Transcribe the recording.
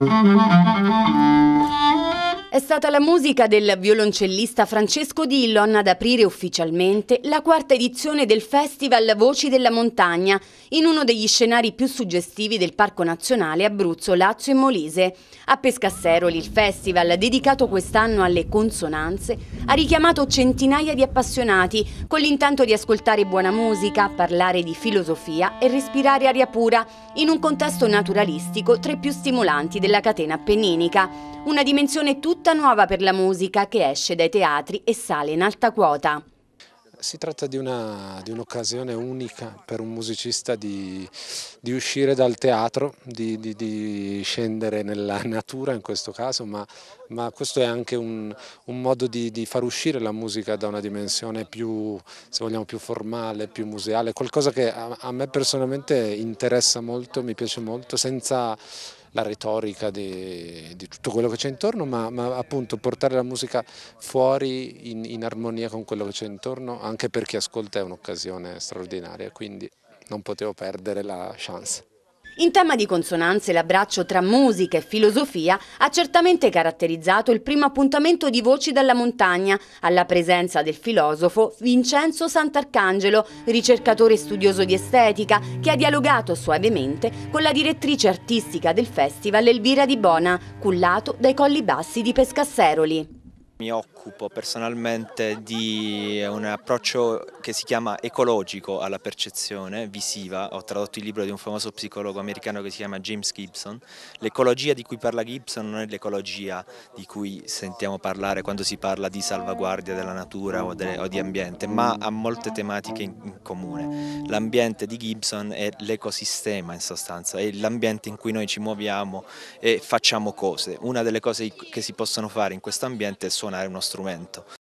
Thank you. È stata la musica del violoncellista Francesco Dillon ad aprire ufficialmente la quarta edizione del Festival Voci della Montagna, in uno degli scenari più suggestivi del Parco Nazionale Abruzzo, Lazio e Molise. A Pescasseroli il festival, dedicato quest'anno alle consonanze, ha richiamato centinaia di appassionati con l'intento di ascoltare buona musica, parlare di filosofia e respirare aria pura in un contesto naturalistico tra i più stimolanti della catena appenninica. Una dimensione tutta tutta nuova per la musica che esce dai teatri e sale in alta quota. Si tratta di un'occasione un unica per un musicista di, di uscire dal teatro, di, di, di, scendere nella natura in questo caso, ma, ma questo è anche un, un modo di, far uscire la musica da una dimensione più, se vogliamo, più formale, più museale, qualcosa che a, a me personalmente interessa molto, mi piace molto, senza la retorica di, di tutto quello che c'è intorno, ma, ma, appunto portare la musica fuori in, in armonia con quello che c'è intorno, anche per chi ascolta è un'occasione straordinaria, quindi non potevo perdere la chance. In tema di consonanze, l'abbraccio tra musica e filosofia ha certamente caratterizzato il primo appuntamento di Voci dalla montagna, alla presenza del filosofo Vincenzo Sant'Arcangelo, ricercatore studioso di estetica, che ha dialogato suavemente con la direttrice artistica del festival Elvira Di Bona, cullato dai Colli Bassi di Pescasseroli. Mi occupo personalmente di un approccio che si chiama ecologico alla percezione visiva, ho tradotto il libro di un famoso psicologo americano che si chiama James Gibson. L'ecologia di cui parla Gibson non è l'ecologia di cui sentiamo parlare quando si parla di salvaguardia della natura o, de, o di ambiente, ma ha molte tematiche in, in comune. L'ambiente di Gibson è l'ecosistema in sostanza, è l'ambiente in cui noi ci muoviamo e facciamo cose. Una delle cose che si possono fare in questo ambiente è suonare uno strumento.